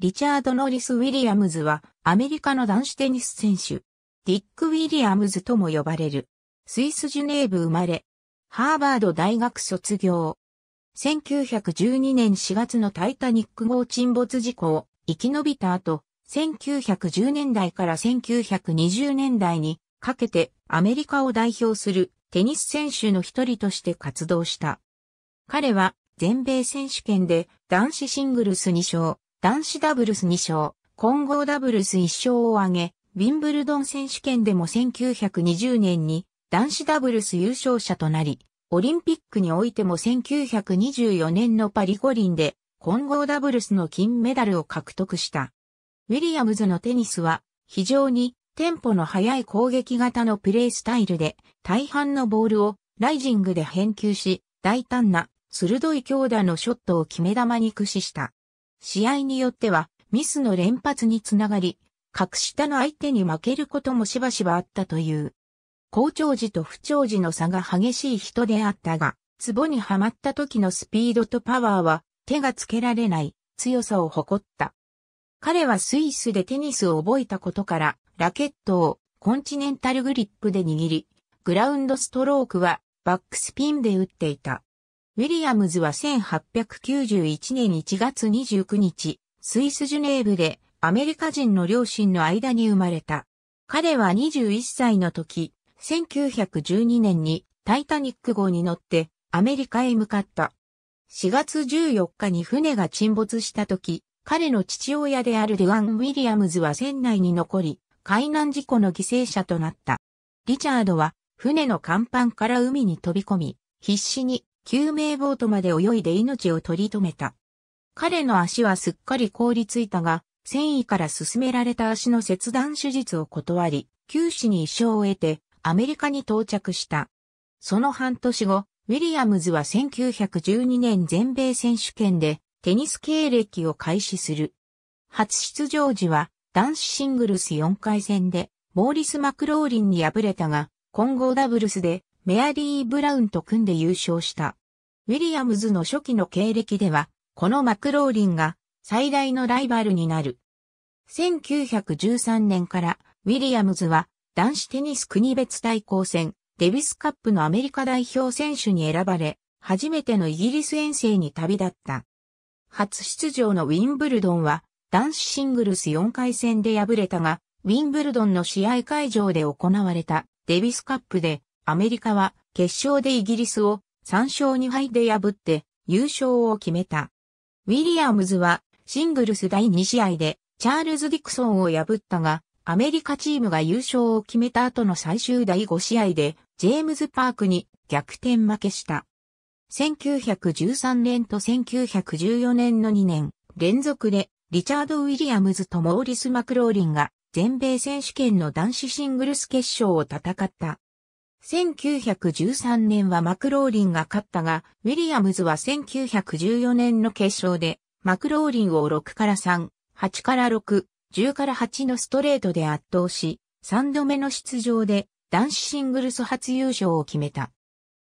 リチャード・ノリス・ウィリアムズはアメリカの男子テニス選手。ディック・ウィリアムズとも呼ばれる。スイス・ジュネーブ生まれ。ハーバード大学卒業。1912年4月のタイタニック号沈没事故を生き延びた後、1910年代から1920年代にかけてアメリカを代表するテニス選手の一人として活動した。彼は全米選手権で男子シングルス2勝、男子ダブルス2勝、混合ダブルス1勝を挙げ、ウィンブルドン選手権でも1920年に男子ダブルス優勝者となり、オリンピックにおいても1924年のパリ五輪で混合ダブルスの金メダルを獲得した。ウィリアムズのテニスは非常にテンポの速い攻撃型のプレースタイルで大半のボールをライジングで返球し大胆な鋭い強打のショットを決め球に駆使した。試合によってはミスの連発につながり、格下の相手に負けることもしばしばあったという。好調時と不調時の差が激しい人であったが、壺にはまった時のスピードとパワーは手がつけられない強さを誇った。彼はスイスでテニスを覚えたことから、ラケットをコンチネンタルグリップで握り、グラウンドストロークはバックスピンで打っていた。ウィリアムズは1891年1月29日、スイスジュネーブでアメリカ人の両親の間に生まれた。彼は21歳の時、1912年にタイタニック号に乗ってアメリカへ向かった。4月14日に船が沈没した時、彼の父親であるデュアン・ウィリアムズは船内に残り、海難事故の犠牲者となった。リチャードは船の甲板から海に飛び込み、必死に救命ボートまで泳いで命を取り留めた。彼の足はすっかり凍りついたが、繊維から進められた足の切断手術を断り、九死に一生を得て、アメリカに到着した。その半年後、ウィリアムズは1912年全米選手権でテニス経歴を開始する。初出場時は男子シングルス4回戦でモーリス・マクローリンに敗れたが、混合ダブルスでメアリー・ブラウンと組んで優勝した。ウィリアムズの初期の経歴では、このマクローリンが最大のライバルになる。1913年からウィリアムズは男子テニス国別対抗戦デビスカップのアメリカ代表選手に選ばれ、初めてのイギリス遠征に旅立った。初出場のウィンブルドンは男子シングルス4回戦で敗れたが、ウィンブルドンの試合会場で行われたデビスカップでアメリカは決勝でイギリスを3勝2敗で破って優勝を決めた。ウィリアムズはシングルス第2試合でチャールズ・ディクソンを破ったが、アメリカチームが優勝を決めた後の最終第5試合でジェームズ・パークに逆転負けした。1913年と1914年の2年連続でリチャード・ウィリアムズとモーリス・マクローリンが全米選手権の男子シングルス決勝を戦った。1913年はマクローリンが勝ったが、ウィリアムズは1914年の決勝で、マクローリンを6から3、8から6、10から8のストレートで圧倒し、3度目の出場で男子シングルス初優勝を決めた。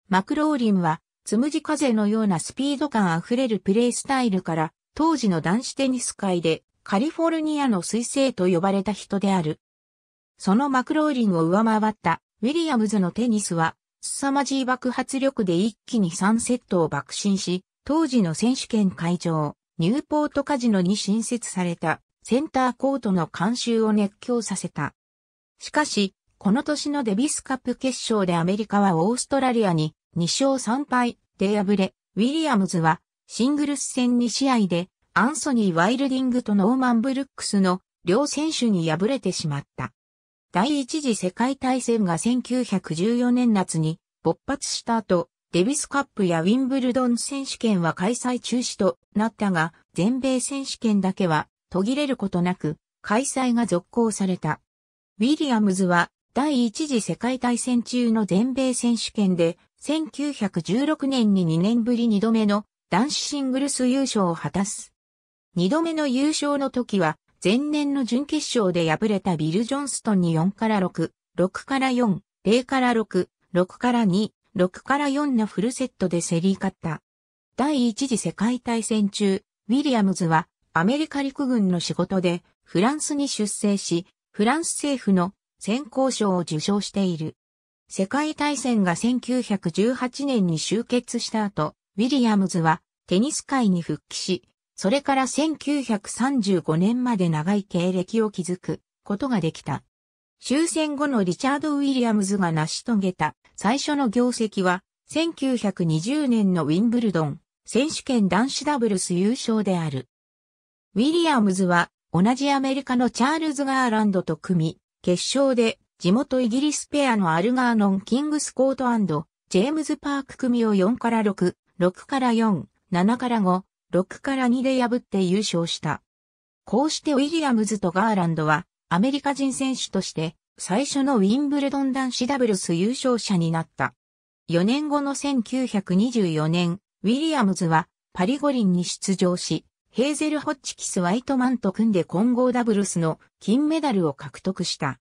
マクローリンは、つむじ風のようなスピード感あふれるプレースタイルから、当時の男子テニス界でカリフォルニアの彗星と呼ばれた人である。そのマクローリンを上回ったウィリアムズのテニスは、凄まじい爆発力で一気に3セットを爆心し、当時の選手権会場、ニューポートカジノに新設されたセンターコートの監修を熱狂させた。しかし、この年のデビスカップ決勝でアメリカはオーストラリアに2勝3敗で敗れ、ウィリアムズはシングルス戦2試合でアンソニー・ワイルディングとノーマン・ブルックスの両選手に敗れてしまった。第一次世界大戦が1914年夏に勃発した後、デビスカップやウィンブルドン選手権は開催中止となったが、全米選手権だけは途切れることなく、開催が続行された。ウィリアムズは第一次世界大戦中の全米選手権で、1916年に2年ぶり2度目の男子シングルス優勝を果たす。2度目の優勝の時は前年の準決勝で敗れたビル・ジョンストンに4から6、6から4、0から6、6から2、6から4のフルセットで競り勝った。第一次世界大戦中、ウィリアムズはアメリカ陸軍の仕事でフランスに出征し、フランス政府の先行賞を受賞している。世界大戦が1918年に終結した後、ウィリアムズはテニス界に復帰し、それから1935年まで長い経歴を築くことができた。終戦後のリチャード・ウィリアムズが成し遂げた最初の業績は、1920年のウィンブルドン選手権男子ダブルス優勝である。ウィリアムズは同じアメリカのチャールズ・ガーランドと組み、決勝で地元イギリスペアのアルガーノン・キングスコートジェームズ・パーク組を4から6、6から4、7から5、6から2で破って優勝した。こうしてウィリアムズとガーランドはアメリカ人選手として最初のウィンブルドン男子ダブルス優勝者になった。4年後の1924年、ウィリアムズはパリ五輪に出場し、ヘーゼル・ホッチキス・ワイトマンと組んで混合ダブルスの金メダルを獲得した。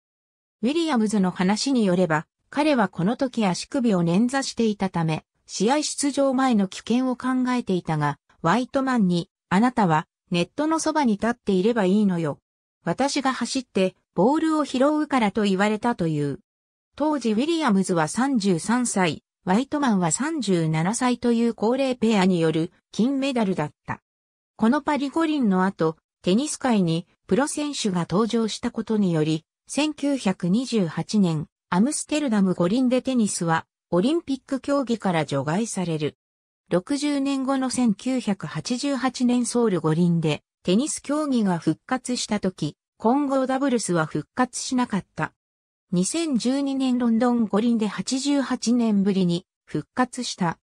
ウィリアムズの話によれば、彼はこの時足首を捻挫していたため、試合出場前の危険を考えていたが、ワイトマンに、あなたはネットのそばに立っていればいいのよ。私が走ってボールを拾うからと言われたという。当時ウィリアムズは33歳、ワイトマンは37歳という高齢ペアによる金メダルだった。このパリ五輪の後、テニス界にプロ選手が登場したことにより、1928年、アムステルダム五輪でテニスはオリンピック競技から除外される。60年後の1988年ソウル五輪でテニス競技が復活した時、混合ダブルスは復活しなかった。2012年ロンドン五輪で88年ぶりに復活した。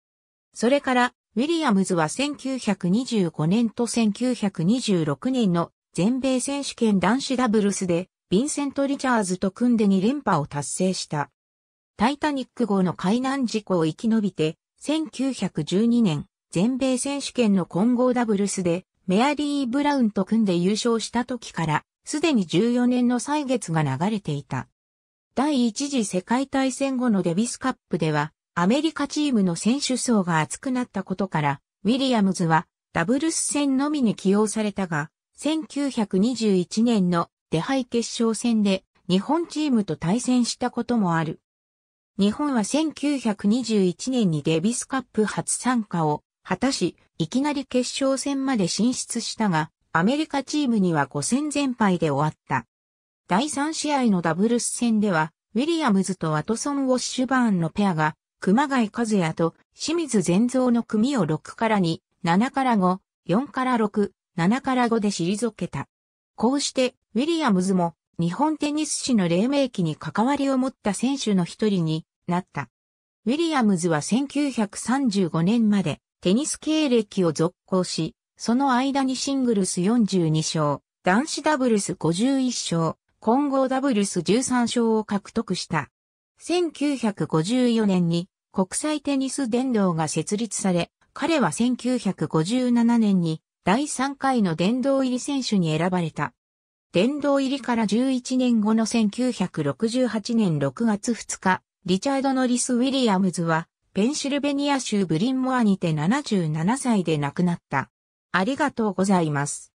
それから、ウィリアムズは1925年と1926年の全米選手権男子ダブルスで、ヴィンセント・リチャーズと組んで2連覇を達成した。タイタニック号の海難事故を生き延びて、1912年、全米選手権の混合ダブルスで、メアリー・ブラウンと組んで優勝した時から、すでに14年の歳月が流れていた。第一次世界大戦後のデビスカップでは、アメリカチームの選手層が厚くなったことから、ウィリアムズはダブルス戦のみに起用されたが、1921年の出敗決勝戦で日本チームと対戦したこともある。日本は1921年にデビスカップ初参加を果たし、いきなり決勝戦まで進出したが、アメリカチームには5戦全敗で終わった。第3試合のダブルス戦では、ウィリアムズとワトソン・ウォッシュバーンのペアが、熊谷和也と清水善造の組を6から2、7から5、4から6、7から5で退けた。こうして、ウィリアムズも日本テニス史の黎明期に関わりを持った選手の一人になった。ウィリアムズは1935年までテニス経歴を続行し、その間にシングルス42勝、男子ダブルス51勝、混合ダブルス13勝を獲得した。1954年に国際テニス伝道が設立され、彼は1957年に第3回の殿堂入り選手に選ばれた。殿堂入りから11年後の1968年6月2日、リチャード・ノリス・ウィリアムズは、ペンシルベニア州ブリンモアにて77歳で亡くなった。ありがとうございます。